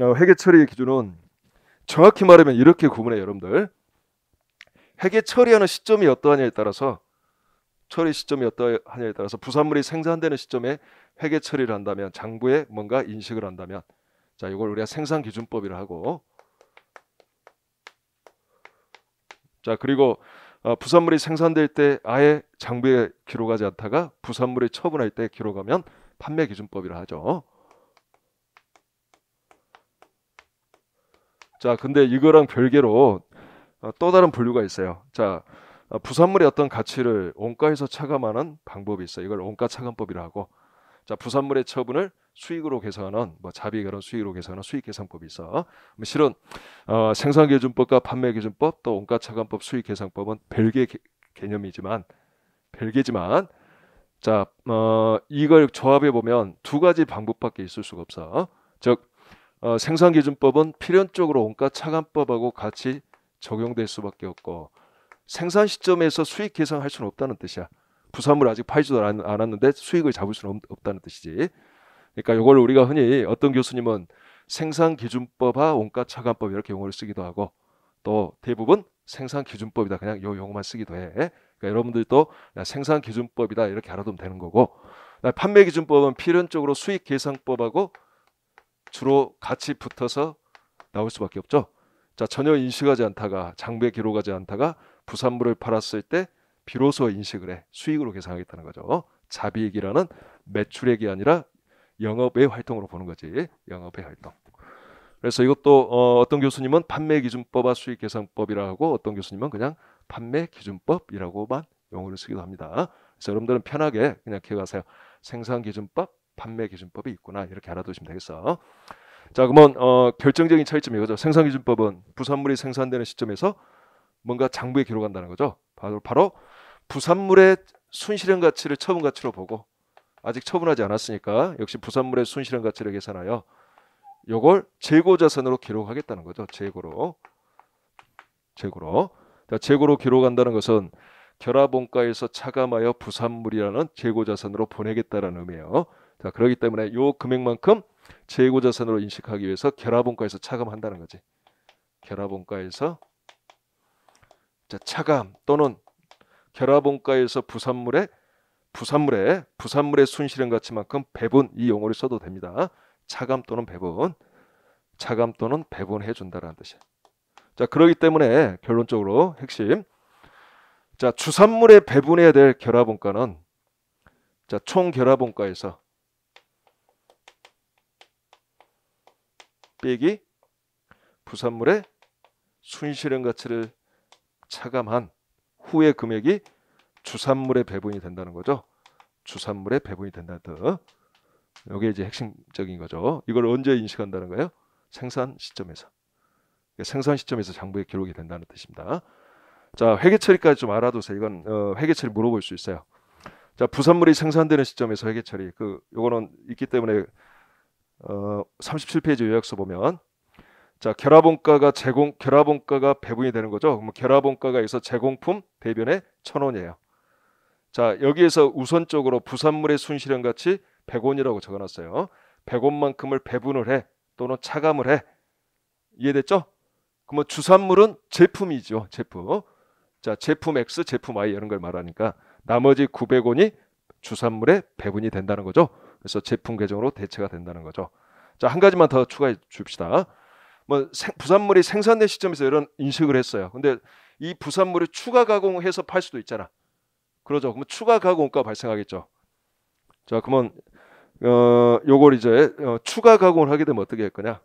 어, 회계 처리의 기준은 정확히 말하면 이렇게 구분해 여러분들. 회계 처리하는 시점이 어떠하냐에 따라서 처리 시점이 어떠하냐에 따라서 부산물이 생산되는 시점에 회계 처리를 한다면 장부에 뭔가 인식을 한다면 자 이걸 우리가 생산 기준법이라 하고 자 그리고 어, 부산물이 생산될 때 아예 장부에 기록하지 않다가 부산물이 처분할 때 기록하면 판매 기준법이라 하죠. 자, 근데 이거랑 별개로 어, 또 다른 분류가 있어요. 자, 어, 부산물의 어떤 가치를 원가에서 차감하는 방법이 있어요. 이걸 원가 차감법이라 하고, 자, 부산물의 처분을 수익으로 계산하는 뭐 자비 그런 수익으로 계산하는 수익 계산법이 있어. 실은 어, 생산 기준법과 판매 기준법 또 원가 차감법 수익 계산법은 별개 개, 개념이지만 별개지만 자, 어, 이걸 조합해 보면 두 가지 방법밖에 있을 수가 없어. 즉 어, 생산기준법은 필연적으로 원가차감법하고 같이 적용될 수밖에 없고 생산 시점에서 수익 계산할 수는 없다는 뜻이야. 부산물 아직 팔지도 않, 았는데 수익을 잡을 수는 없, 다는 뜻이지. 그러니까 이걸 우리가 흔히 어떤 교수님은 생산기준법과 원가차감법 이렇게 용어를 쓰기도 하고 또 대부분 생산기준법이다 그냥 이 용어만 쓰기도 해. 그러니까 여러분들도 생산기준법이다 이렇게 알아두면 되는 거고 판매기준법은 필연적으로 수익계산법하고 주로 같이 붙어서 나올 수밖에 없죠. 자, 전혀 인식하지 않다가 장부에 기록하지 않다가 부산물을 팔았을 때 비로소 인식을 해 수익으로 계산하겠다는 거죠. 자비액이라는 매출액이 아니라 영업의 활동으로 보는 거지. 영업의 활동. 그래서 이것도 어, 떤 교수님은 판매 기준법과 수익 계산법이라 하고 어떤 교수님은 그냥 판매 기준법이라고만 용어를 쓰기도 합니다. 그래서 여러분들은 편하게 그냥 기억하세요. 생산 기준법, 판매 기준법이 있구나 이렇게 알아두시면 되겠어. 자 그러면 어, 결정적인 차이점이 이거죠. 생산 기준법은 부산물이 생산되는 시점에서 뭔가 장부에 기록한다는 거죠. 바로 바로 부산물의 순실현 가치를 처분 가치로 보고 아직 처분하지 않았으니까 역시 부산물의 순실현 가치를 계산하여 요걸 재고 자산으로 기록하겠다는 거죠. 재고로 재고로 자, 재고로 기록한다는 것은 결합원가에서 차감하여 부산물이라는 재고 자산으로 보내겠다는 의미예요. 자, 그러기 때문에 요 금액만큼 재고 자산으로 인식하기 위해서 결합원가에서 차감한다는 거지. 결합원가에서 자, 차감 또는 결합원가에서 부산물의 부산물의 부산물의 순실현 가치만큼 배분 이 용어를 써도 됩니다. 차감 또는 배분. 차감 또는 배분해 준다라는 뜻이에 자, 그러기 때문에 결론적으로 핵심 자, 주산물에 배분해야 될 결합원가는 자, 총 결합원가에서 빼기 부산물의 순실현 가치를 차감한 후의 금액이 주산물의 배분이 된다는 거죠. 주산물의 배분이 된다는 이게 이제 핵심적인 거죠. 이걸 언제 인식한다는 거예요? 생산 시점에서. 생산 시점에서 장부에 기록이 된다는 뜻입니다. 자, 회계 처리까지 좀 알아두세요. 이건 어, 회계 처리 물어볼 수 있어요. 자, 부산물이 생산되는 시점에서 회계 처리. 그 요거는 있기 때문에 어, 37페이지 요약서 보면 자 결합원가가 제공 결합원가가 배분이 되는 거죠. 그럼 결합원가가 에서 제공품 대변에 천 원이에요. 자 여기에서 우선적으로 부산물의 순실현 같이 100원이라고 적어놨어요. 100원만큼을 배분을 해 또는 차감을 해 이해됐죠? 그러면 뭐 주산물은 제품이죠. 제품. 자 제품 X, 제품 Y 이런 걸 말하니까 나머지 900원이 주산물의 배분이 된다는 거죠. 그래서 제품 계정으로 대체가 된다는 거죠. 자, 한 가지만 더 추가해 줍시다. 뭐 생, 부산물이 생산된 시점에서 이런 인식을 했어요. 근데 이 부산물을 추가 가공해서 팔 수도 있잖아. 그러죠. 그럼 추가 가공가 발생하겠죠. 자, 그러면 어, 요걸 이제 어, 추가 가공을 하게 되면 어떻게 할 거냐?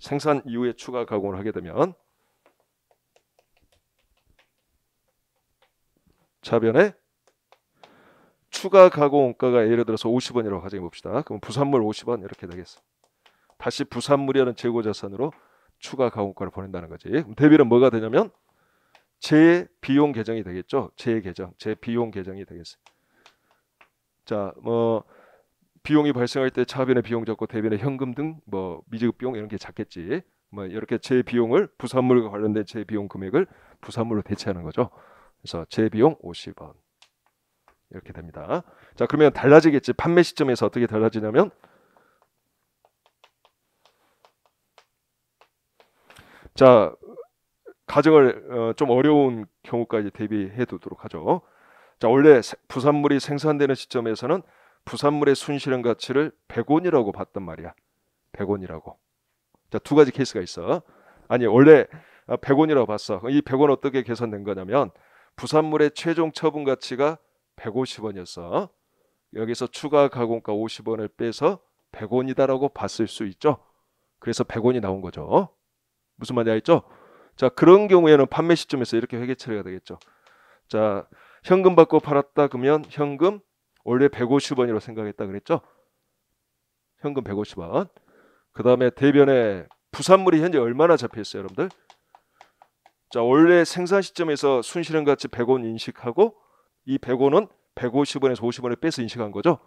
생산 이후에 추가 가공을 하게 되면 차변에 추가 가공 원가가 예를 들어서 50원이라고 가정해 봅시다. 그럼 부산물 50원 이렇게 되겠어. 다시 부산물이라는 재고 자산으로 추가 가공가를 보낸다는 거지. 그럼 대비는 뭐가 되냐면 제 비용 계정이 되겠죠. 제 계정, 제 비용 계정이 되겠어 자, 뭐 비용이 발생할 때 차변의 비용 잡고 대변의 현금 등 뭐 미지급 비용 이런 게 잡겠지. 뭐 이렇게 제 비용을 부산물과 관련된 제 비용 금액을 부산물로 대체하는 거죠. 그래서 제 비용 50원. 이렇게 됩니다. 자 그러면 달라지겠지. 판매 시점에서 어떻게 달라지냐면 자 가정을 어, 좀 어려운 경우까지 대비해 두도록 하죠. 자 원래 부산물이 생산되는 시점에서는 부산물의 순실현 가치를 100원이라고 봤단 말이야. 100원이라고. 자, 두 가지 케이스가 있어. 아니, 원래 100원이라고 아, 봤어. 이 100원 어떻게 계산된 거냐면 부산물의 최종 처분 가치가 150원이었어. 여기서 추가 가공가 50원을 빼서 100원이다라고 봤을 수 있죠. 그래서 100원이 나온 거죠. 무슨 말인지 알죠? 자, 그런 경우에는 판매 시점에서 이렇게 회계 처리가 되겠죠. 자, 현금 받고 팔았다 그러면 현금 원래 150원이라고 생각했다 그랬죠? 현금 150원. 그다음에 대변에 부산물이 현재 얼마나 잡혀 있어요, 여러분들? 자, 원래 생산 시점에서 순실현 가치 100원 인식하고 이 100원은 150원에서 50원을 빼서 인식한 거죠.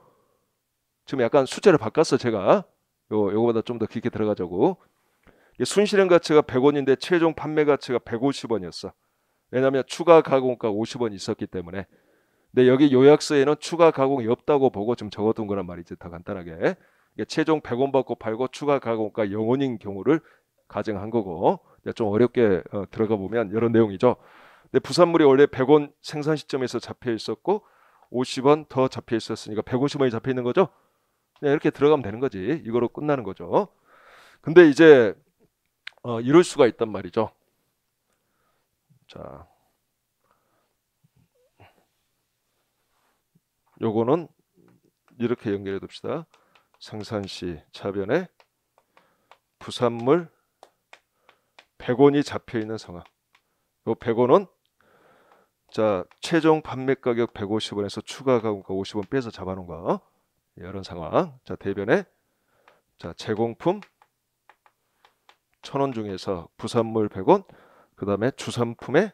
지금 약간 숫자를 바꿨어 제가. 요 요거보다 좀 더 깊게 들어가자고. 순실현 가치가 100원인데 최종 판매 가치가 150원이었어. 왜냐하면 추가 가공가 50원이 있었기 때문에. 근데 여기 요약서에는 추가 가공이 없다고 보고 좀 적어둔 거란 말이지 더 간단하게. 최종 100원 받고 팔고 추가 가공가 0원인 경우를 가정한 거고 좀 어렵게 어, 들어가 보면 이런 내용이죠. 근데 네, 부산물이 원래 100원 생산 시점에서 잡혀 있었고 50원 더 잡혀 있었으니까 150원이 잡혀 있는 거죠. 그냥 이렇게 들어가면 되는 거지. 이거로 끝나는 거죠. 근데 이제 어, 이럴 수가 있단 말이죠. 자, 요거는 이렇게 연결해 둡시다. 생산시 차변에 부산물 100원이 잡혀 있는 상황. 요 100원은 자 최종 판매 가격 150원에서 추가 가격가 50원 빼서 잡아놓은 거 이런 상황 자 대변에 자 제공품 1000원 중에서 부산물 100원 그 다음에 주산품에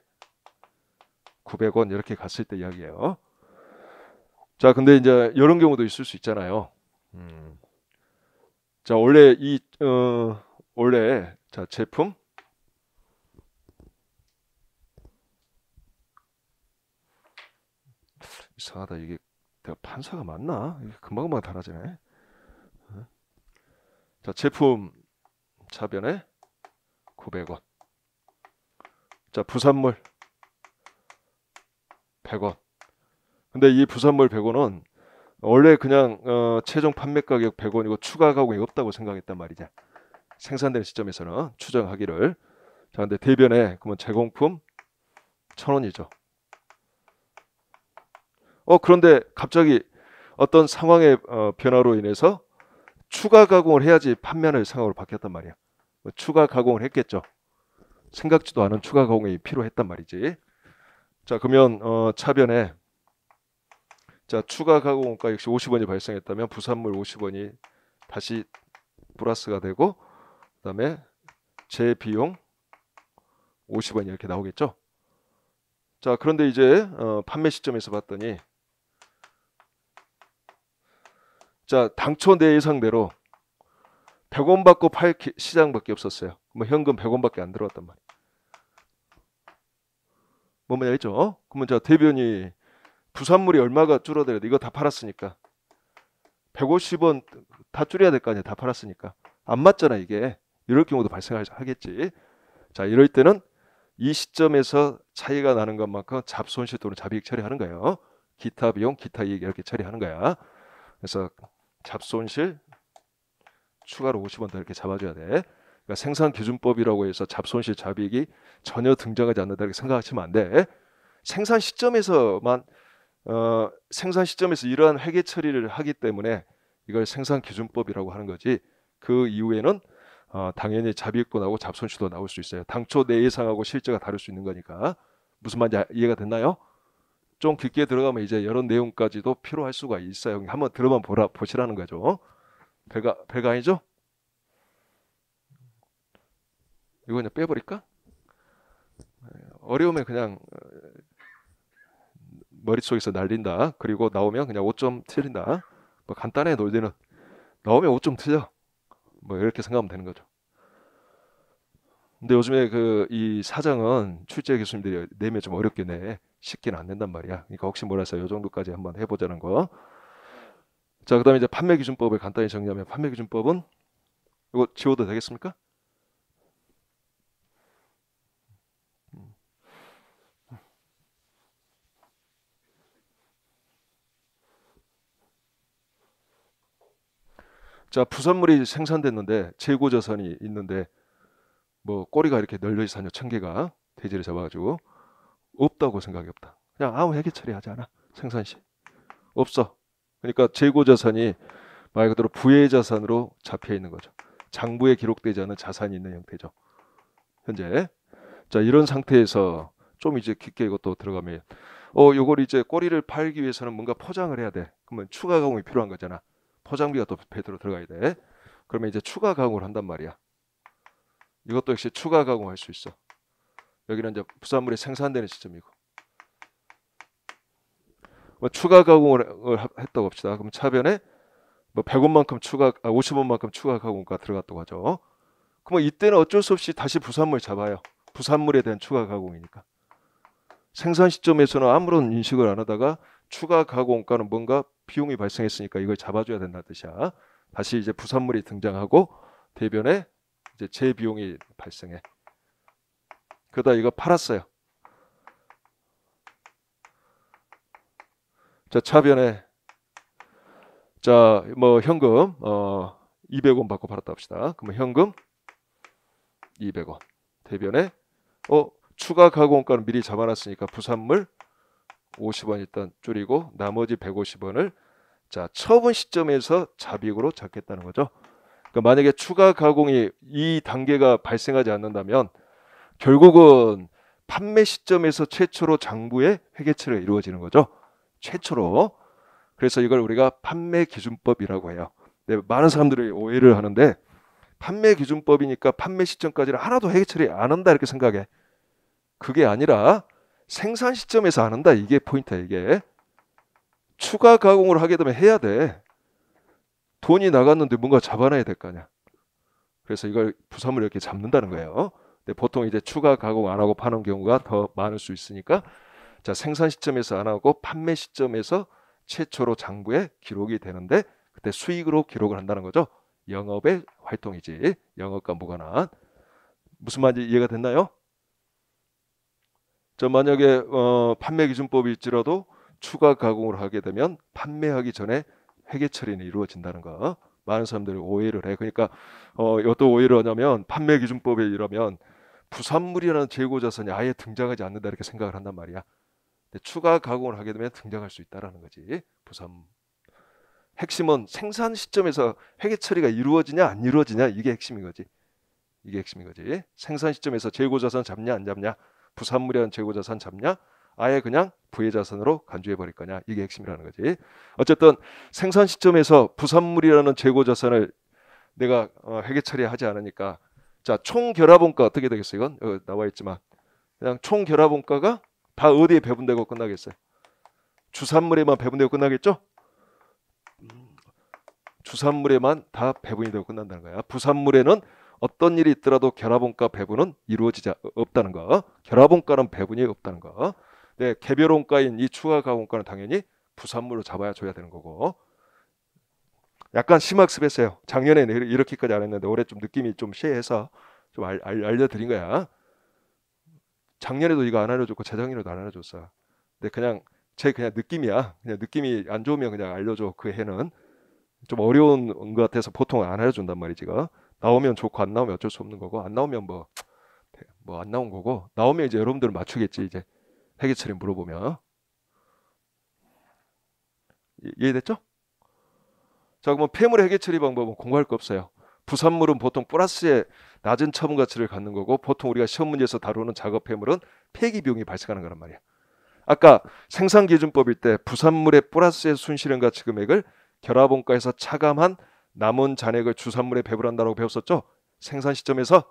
900원 이렇게 갔을 때 이야기예요 자 근데 이제 이런 경우도 있을 수 있잖아요 음. 자 원래 이 어, 원래 자 제품 이상하다 이게 내가 판사가 맞나? 금방금방 달라지네. 어? 자 제품 차변에 900원. 자 부산물 100원. 근데 이 부산물 100원은 원래 그냥 어, 최종 판매 가격 100원이고 추가 가격이 없다고 생각했단 말이죠. 생산된 시점에서는 추정하기를. 자 근데 대변에 그러면 제공품 1000원이죠. 어, 그런데 갑자기 어떤 상황의 어, 변화로 인해서 추가 가공을 해야지 판매하는 상황으로 바뀌었단 말이야. 뭐 추가 가공을 했겠죠. 생각지도 않은 추가 가공이 필요했단 말이지. 자, 그러면 어, 차변에 자, 추가 가공가 역시 50원이 발생했다면 부산물 50원이 다시 플러스가 되고 그다음에 제 비용 50원 이렇게 나오겠죠. 자, 그런데 이제 어, 판매 시점에서 봤더니 자, 당초 내 예상대로 100원 받고 팔 시장밖에 없었어요. 뭐 현금 100원밖에 안 들어왔단 말이에요. 뭐 뭐냐 했죠? 어? 그러면 자, 대변이 부산물이 얼마가 줄어들어야 돼. 이거 다 팔았으니까. 150원 다 줄여야 될 거 아니야. 다 팔았으니까. 안 맞잖아, 이게. 이럴 경우도 발생하겠지. 자, 이럴 때는 이 시점에서 차이가 나는 것만큼 잡손실 또는 잡이익 처리하는 거예요. 기타 비용, 기타 이익 이렇게 처리하는 거야. 그래서 잡손실 추가로 50원 더 이렇게 잡아줘야 돼. 그러니까 생산 기준법이라고 해서 잡손실 자비익이 전혀 등장하지 않는다 이렇게 생각하시면 안 돼. 생산 시점에서만 어, 생산 시점에서 이러한 회계 처리를 하기 때문에 이걸 생산 기준법이라고 하는 거지. 그 이후에는 어, 당연히 자비익도 나오고 잡손실도 나올 수 있어요. 당초 내 예상하고 실제가 다를 수 있는 거니까 무슨 말인지 아, 이해가 됐나요? 좀 깊게 들어가면 이제 여러 내용까지도 필요할 수가 있어요. 한번 들어만 보라 보시라는 거죠. 배가 배가 아니죠? 이거 그냥 빼버릴까? 어려우면 그냥 어, 머릿속에서 날린다. 그리고 나오면 그냥 5점 틀린다. 뭐 간단해 놀리는 나오면 5점 틀려. 뭐 이렇게 생각하면 되는 거죠. 근데 요즘에 그 이 사장은 출제 교수님들이 내면 좀 어렵게 내. 쉽기는 안 된단 말이야. 그러니까 혹시 몰라서 요 정도까지 한번 해보자는 거. 자, 그다음에 이제 판매 기준법을 간단히 정리하면 판매 기준법은 이거 지워도 되겠습니까? 자, 부산물이 생산됐는데 재고 자산이 있는데 뭐 꼬리가 이렇게 널려 있어요. 천 개가 돼지를 잡아가지고 없다고 생각이 없다. 그냥 아무 해결 처리하지 않아. 생산시. 없어. 그러니까 재고 자산이 말 그대로 부의 자산으로 잡혀 있는 거죠. 장부에 기록되지 않은 자산이 있는 형태죠. 현재. 자, 이런 상태에서 좀 이제 깊게 이것도 들어가면 어, 요걸 이제 꼬리를 팔기 위해서는 뭔가 포장을 해야 돼. 그러면 추가 가공이 필요한 거잖아. 포장비가 또배대로 들어가야 돼. 그러면 이제 추가 가공을 한단 말이야. 이것도 역시 추가 가공할 수 있어. 여기는 이제 부산물이 생산되는 시점이고 뭐 추가 가공을 했다고 합시다. 그럼 차변에 뭐 100원만큼 추가, 아, 50원만큼 추가 가공가 들어갔다고 하죠. 그럼 이때는 어쩔 수 없이 다시 부산물 잡아요. 부산물에 대한 추가 가공이니까. 생산 시점에서는 아무런 인식을 안 하다가 추가 가공가는 뭔가 비용이 발생했으니까 이걸 잡아줘야 된다는 뜻이야. 다시 이제 부산물이 등장하고 대변에 이제 재비용이 발생해. 그러다 이거 팔았어요. 자, 차변에 자, 뭐 현금 어 200원 받고 팔았다 합시다. 그러면 현금 200원. 대변에 어 추가 가공가는 미리 잡아놨으니까 부산물 50원 일단 줄이고 나머지 150원을 자 처분 시점에서 자비으로 잡겠다는 거죠. 그러니까 만약에 추가 가공이 이 단계가 발생하지 않는다면 결국은 판매 시점에서 최초로 장부의 회계처리가 이루어지는 거죠. 최초로. 그래서 이걸 우리가 판매 기준법이라고 해요. 네, 많은 사람들이 오해를 하는데 판매 기준법이니까 판매 시점까지는 하나도 회계 처리 안 한다 이렇게 생각해. 그게 아니라 생산 시점에서 안 한다 이게 포인트야 이게. 추가 가공을 하게 되면 해야 돼. 돈이 나갔는데 뭔가 잡아놔야 될 거 아니야. 그래서 이걸 부산을 이렇게 잡는다는 거예요. 네, 보통 이제 추가 가공 안 하고 파는 경우가 더 많을 수 있으니까 자 생산 시점에서 안 하고 판매 시점에서 최초로 장부에 기록이 되는데 그때 수익으로 기록을 한다는 거죠. 영업의 활동이지 영업과 무관한 무슨 말인지 이해가 됐나요? 저 만약에 어, 판매 기준법일지라도 추가 가공을 하게 되면 판매하기 전에 회계 처리는 이루어진다는 거 많은 사람들이 오해를 해 그러니까 어, 이것도 오해를 하냐면 판매 기준법에 이러면 부산물이라는 재고자산이 아예 등장하지 않는다 이렇게 생각을 한단 말이야. 추가 가공을 하게 되면 등장할 수 있다라는 거지. 부산 핵심은 생산 시점에서 회계 처리가 이루어지냐 안 이루어지냐 이게 핵심인 거지. 이게 핵심인 거지. 생산 시점에서 재고자산 잡냐 안 잡냐, 부산물이라는 재고자산 잡냐, 아예 그냥 부의자산으로 간주해 버릴 거냐 이게 핵심이라는 거지. 어쨌든 생산 시점에서 부산물이라는 재고자산을 내가 어, 회계 처리하지 않으니까 자, 총 결합원가 어떻게 되겠어요? 이건 어, 나와 있지만 그냥 총 결합원가가 다 어디에 배분되고 끝나겠어요? 주산물에만 배분되고 끝나겠죠? 주산물에만 다 배분이 되고 끝난다는 거야. 부산물에는 어떤 일이 있더라도 결합원가 배분은 이루어지지 없다는 거. 결합원가는 배분이 없다는 거. 네, 개별원가인 이 추가 가원가는 당연히 부산물로 잡아야 줘야 되는 거고. 약간 심학습했어요. 작년에는 이렇게까지 안 했는데 올해 좀 느낌이 좀 쉐해서 좀 알, 알, 알려드린 거야. 작년에도 이거 안 알려줬고 재작년에도 안 알려줬어. 근데 그냥 제 그냥 느낌이야. 그냥 느낌이 안 좋으면 그냥 알려줘. 그 해는 좀 어려운 것 같아서 보통 안 알려준단 말이지. 가 나오면 좋고 안 나오면 어쩔 수 없는 거고 안 나오면 뭐 뭐 안 나온 거고 나오면 이제 여러분들은 맞추겠지 이제 해계처리 물어보면 이해됐죠? 자, 그러면 뭐 폐물 해계 처리 방법은 공부할 거 없어요. 부산물은 보통 플러스의 낮은 처분 가치를 갖는 거고 보통 우리가 시험 문제에서 다루는 작업 폐물은 폐기 비용이 발생하는 거란 말이야. 아까 생산 기준법일 때 부산물의 플러스의 순실현 가치 금액을 결합원가에서 차감한 남은 잔액을 주산물에 배분한다고 배웠었죠. 생산 시점에서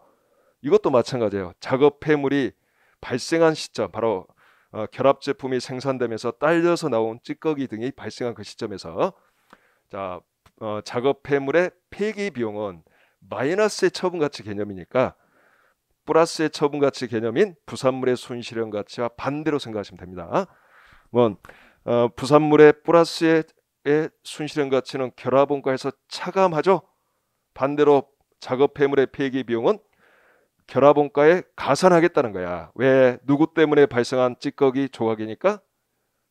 이것도 마찬가지예요. 작업 폐물이 발생한 시점 바로 어, 결합 제품이 생산되면서 딸려서 나온 찌꺼기 등이 발생한 그 시점에서 자 어, 작업 폐물의 폐기 비용은 마이너스의 처분 가치 개념이니까 플러스의 처분 가치 개념인 부산물의 손실형 가치와 반대로 생각하시면 됩니다. 뭐 어, 부산물의 플러스의 순실형 가치는 결합원가에서 차감하죠. 반대로 작업 폐물의 폐기 비용은 결합원가에 가산하겠다는 거야. 왜 누구 때문에 발생한 찌꺼기 조각이니까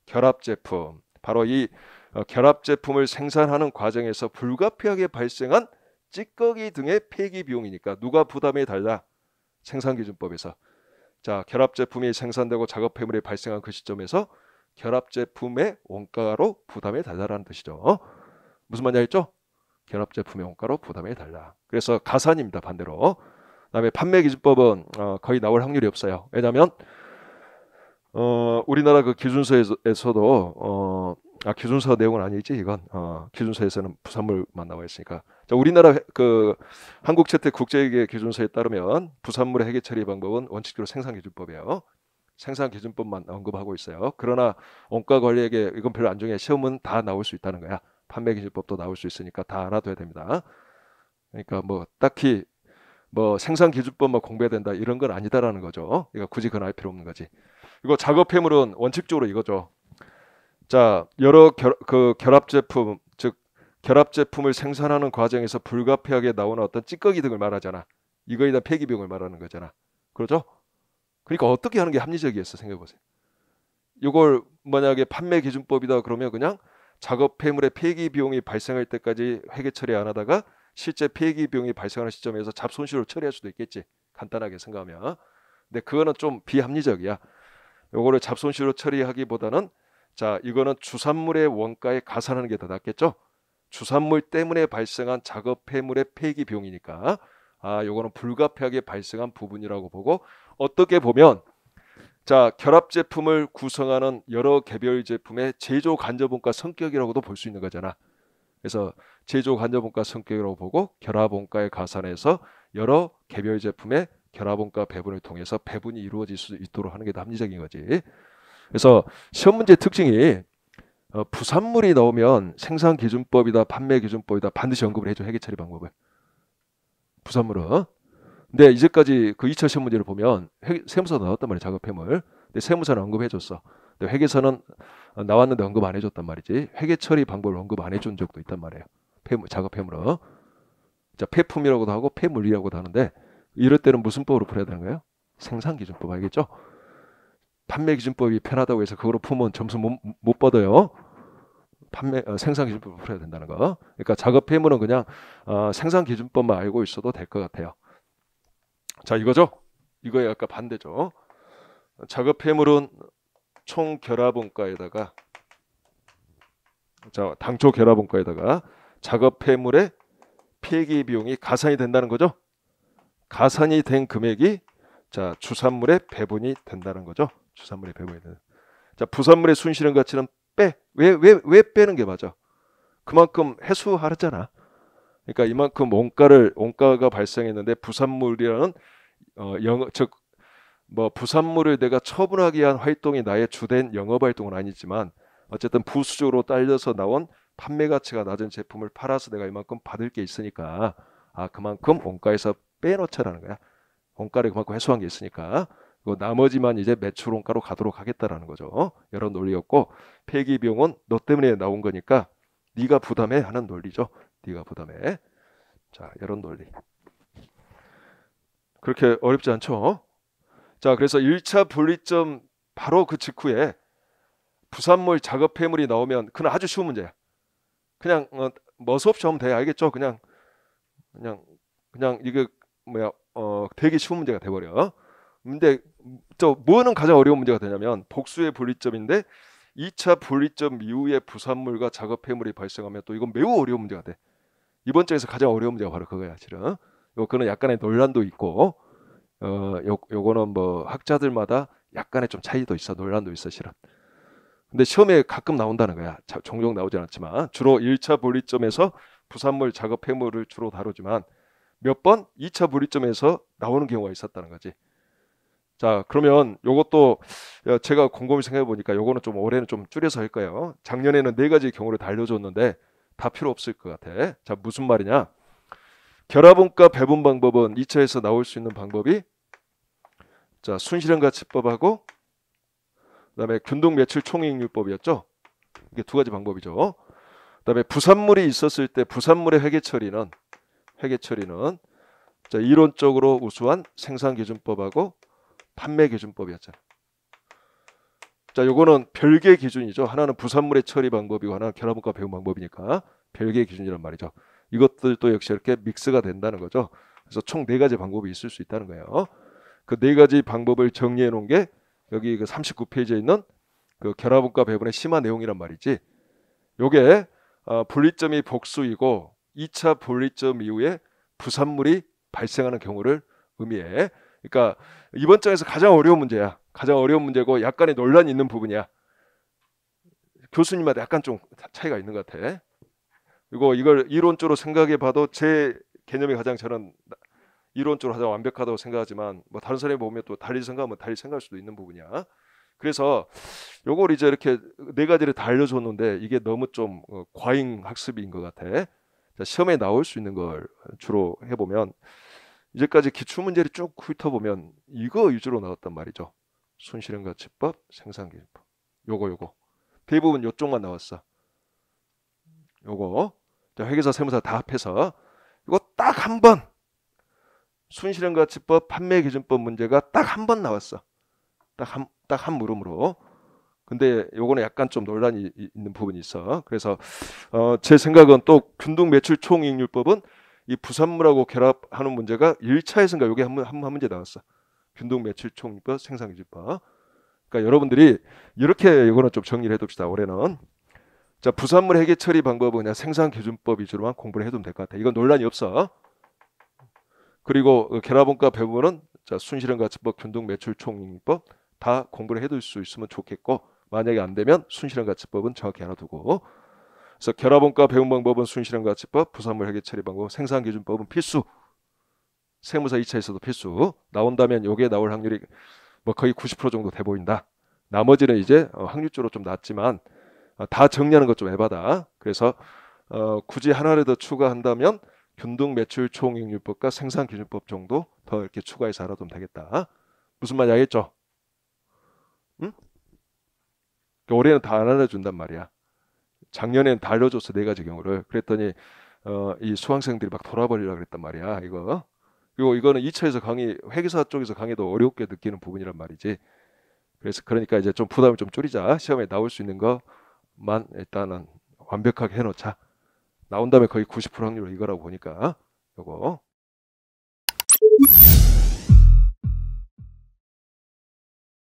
결합 제품 바로 이 어, 결합 제품을 생산하는 과정에서 불가피하게 발생한 찌꺼기 등의 폐기 비용이니까 누가 부담해 달라 생산 기준법에서 자 결합 제품이 생산되고 작업 폐물이 발생한 그 시점에서 결합 제품의 원가로 부담해 달라라는 뜻이죠. 어? 무슨 말인지 알죠? 결합 제품의 원가로 부담해 달라. 그래서 가산입니다 반대로. 그다음에 판매 기준법은 어, 거의 나올 확률이 없어요. 왜냐하면 어, 우리나라 그 기준서에서도 어, 아 기준서 내용은 아니지 이건 어, 기준서에서는 부산물만 나와 있으니까 자, 우리나라 그 한국채택 국제회계 기준서에 따르면 부산물의 해계 처리 방법은 원칙적으로 생산기준법이에요. 생산기준법만 언급하고 있어요. 그러나 원가관리에게 이건 별로 안 중요해. 시험은 다 나올 수 있다는 거야. 판매기준법도 나올 수 있으니까 다 알아둬야 됩니다. 그러니까 뭐 딱히 뭐 생산기준법만 공부해야 된다 이런 건 아니다라는 거죠. 그러니까 굳이 그건 알 필요 없는 거지. 이거 작업 해물은 원칙적으로 이거죠. 자, 여러 결, 그 결합 제품, 즉 결합 제품을 생산하는 과정에서 불가피하게 나오는 어떤 찌꺼기 등을 말하잖아. 이거에 대한 폐기 비용을 말하는 거잖아. 그렇죠? 그러니까 어떻게 하는 게 합리적이었어 생각해 보세요. 이걸 만약에 판매 기준법이다 그러면 그냥 작업 해물의 폐기 비용이 발생할 때까지 회계 처리 안 하다가 실제 폐기 비용이 발생하는 시점에서 잡손실로 처리할 수도 있겠지. 간단하게 생각하면. 근데 그거는 좀 비합리적이야. 요거를 잡손실로 처리하기보다는 자 이거는 주산물의 원가에 가산하는 게 더 낫겠죠. 주산물 때문에 발생한 작업 폐물의 폐기 비용이니까 아 요거는 불가피하게 발생한 부분이라고 보고 어떻게 보면 자 결합 제품을 구성하는 여러 개별 제품의 제조 간접원가 성격이라고도 볼 수 있는 거잖아. 그래서 제조 간접원가 성격이라고 보고 결합원가에 가산해서 여러 개별 제품의 결합원가 배분을 통해서 배분이 이루어질 수 있도록 하는 게 합리적인 거지. 그래서 시험 문제 특징이 어, 부산물이 나오면 생산 기준법이다, 판매 기준법이다 반드시 언급을 해줘 해계 처리 방법을. 부산물은. 근데 이제까지 그 2차 시험 문제를 보면 세무서 나왔단 말이야 작업해물. 근데 세무서는 언급해줬어. 근데 회계서는 나왔는데 언급 안 해줬단 말이지. 회계 처리 방법을 언급 안 해준 적도 있단 말이에요. 폐물, 작업해물은. 자 폐품이라고도 하고 폐물이라고도 하는데 이럴 때는 무슨 법으로 풀어야 되는가요? 생산기준법 알겠죠? 판매기준법이 편하다고 해서 그거로 품은 점수 못, 못 받아요. 판매 어, 생산기준법을 풀어야 된다는 거. 그러니까 작업 해무는 그냥 어, 생산기준법만 알고 있어도 될 것 같아요. 자 이거죠? 이거에 아까 반대죠. 작업 해물은 총 결합원가에다가 자 당초 결합원가에다가 작업 해물의 폐기 비용이 가산이 된다는 거죠. 가산이 된 금액이 자주산물의 배분이 된다는 거죠. 주산물의 배분이 되는. 자 부산물의 순실은 가치는 빼. 왜 왜 왜 빼는 게 맞아? 그만큼 해수하랬잖아. 그러니까 이만큼 원가를 원가가 발생했는데 부산물이라는 어, 영어 즉 뭐 부산물을 내가 처분하기 위한 활동이 나의 주된 영업 활동은 아니지만 어쨌든 부수적으로 딸려서 나온 판매 가치가 낮은 제품을 팔아서 내가 이만큼 받을 게 있으니까 아 그만큼 원가에서 빼놓자라는 거야. 원가를 그만큼 회수한 게 있으니까 그 나머지만 이제 매출 원가로 가도록 하겠다라는 거죠. 여러 논리였고 폐기 비용은 너 때문에 나온 거니까 네가 부담해 하는 논리죠. 네가 부담해. 자, 이런 논리. 그렇게 어렵지 않죠? 자, 그래서 1차 분리점 바로 그 직후에 부산물 작업 폐물이 나오면 그건 아주 쉬운 문제야. 그냥 어, 머수 없이 하면 돼. 알겠죠? 그냥 그냥 그냥 이게 뭐야 어 되게 쉬운 문제가 돼버려. 근데 저 뭐는 가장 어려운 문제가 되냐면 복수의 분리점인데 2차 분리점 이후에 부산물과 작업해물이 발생하면 또 이건 매우 어려운 문제가 돼. 이번 장에서 가장 어려운 문제가 바로 그거야, 실은. 요거는 약간의 논란도 있고, 어, 요, 요거는 뭐 학자들마다 약간의 좀 차이도 있어, 논란도 있어, 실은. 근데 시험에 가끔 나온다는 거야. 자, 종종 나오진 않지만 주로 1차 분리점에서 부산물 작업해물을 주로 다루지만 몇번 2차 분리점에서 나오는 경우가 있었다는 거지. 자, 그러면 이것도 어, 제가 곰곰이 생각해 보니까 요거는 좀 올해는 좀 줄여서 할 거예요. 작년에는 네 가지 경우를 달려줬는데 다 필요 없을 것 같아. 자, 무슨 말이냐? 결합원가 배분 방법은 2차에서 나올 수 있는 방법이 자, 순실현 가치법하고 그다음에 균등 매출 총익률법이었죠. 이게 두 가지 방법이죠. 그다음에 부산물이 있었을 때 부산물의 회계 처리는 회계 처리는 자, 이론적으로 우수한 생산 기준법하고 판매 기준법이었잖아요. 자, 요거는 별개 기준이죠. 하나는 부산물의 처리 방법이고 하나는 결합원가 배우 방법이니까 별개 기준이란 말이죠. 이것들도 역시 이렇게 믹스가 된다는 거죠. 그래서 총 네 가지 방법이 있을 수 있다는 거예요. 그 네 가지 방법을 정리해 놓은 게 여기 그 39페이지에 있는 그 결합원가 배분의 심화 내용이란 말이지. 요게 어, 분리점이 복수이고 2차 분리점 이후에 부산물이 발생하는 경우를 의미해. 그러니까 이번 장에서 가장 어려운 문제야. 가장 어려운 문제고 약간의 논란이 있는 부분이야. 교수님한테 약간 좀 차이가 있는 것 같아. 그리고 이걸 이론적으로 생각해 봐도 제 개념이 가장 저는 이론적으로 가장 완벽하다고 생각하지만 뭐 다른 사람이 보면 또 달리 생각하면 뭐 달리 생각할 수도 있는 부분이야. 그래서 요걸 이제 이렇게 네 가지를 다 알려줬는데 이게 너무 좀 어, 과잉 학습인 것 같아. 시험에 나올 수 있는 걸 주로 해보면 이제까지 기출 문제를 쭉 훑어보면 이거 위주로 나왔단 말이죠. 순실행과치법 생산기법. 요거 요거. 대부분 요쪽만 나왔어. 요거. 회계사, 세무사 다 합해서 이거 딱 한 번. 순실행가치법 판매 기준법 문제가 딱 한 번 나왔어. 딱 한 딱한 딱한 물음으로. 근데 요거는 약간 좀 논란이 있는 부분이 있어. 그래서 어, 제 생각은 또 균등 매출 총익률법은 이 부산물하고 결합하는 문제가 1차에서인가 요게 한, 한, 한 문제 나왔어. 균등 매출 총익률법 생산 기준법. 그러니까 여러분들이 이렇게 요거는좀 정리를 해둡시다. 올해는 자 부산물 해계 처리 방법은 그냥 생산 기준법 위주로만 공부를 해두면 될 것 같아. 이건 논란이 없어. 그리고 어, 결합원가 배분은 자 순실현 가치법, 균등 매출 총익률법 다 공부를 해둘 수 있으면 좋겠고 만약에 안 되면 순실현 가치법은 정확히 알아두고 그래서 결합원가 배운 방법은 순실현 가치법, 부산물 회계 처리 방법, 생산 기준법은 필수. 세무사 2차에서도 필수. 나온다면 요게 나올 확률이 뭐 거의 90% 정도 돼 보인다. 나머지는 이제 어, 확률적으로 좀 낮지만 어, 다 정리하는 것 좀 해봐다. 그래서 어, 굳이 하나를 더 추가한다면 균등 매출 총익률법과 생산 기준법 정도 더 이렇게 추가해서 알아두면 되겠다. 무슨 말인지 알겠죠? 그러니까 올해는 다 알아준단 말이야. 작년엔 다 알려줬어 내 가지 경우를. 그랬더니 어, 이 수강생들이 막 돌아버리라 그랬단 말이야. 이거 그리고 이거는 2차에서 강의 회계사 쪽에서 강의도 어렵게 느끼는 부분이란 말이지. 그래서 그러니까 이제 좀 부담을 좀 줄이자. 시험에 나올 수 있는 것만 일단은 완벽하게 해놓자. 나온 다음에 거의 90% 확률로 이거라고 보니까 요거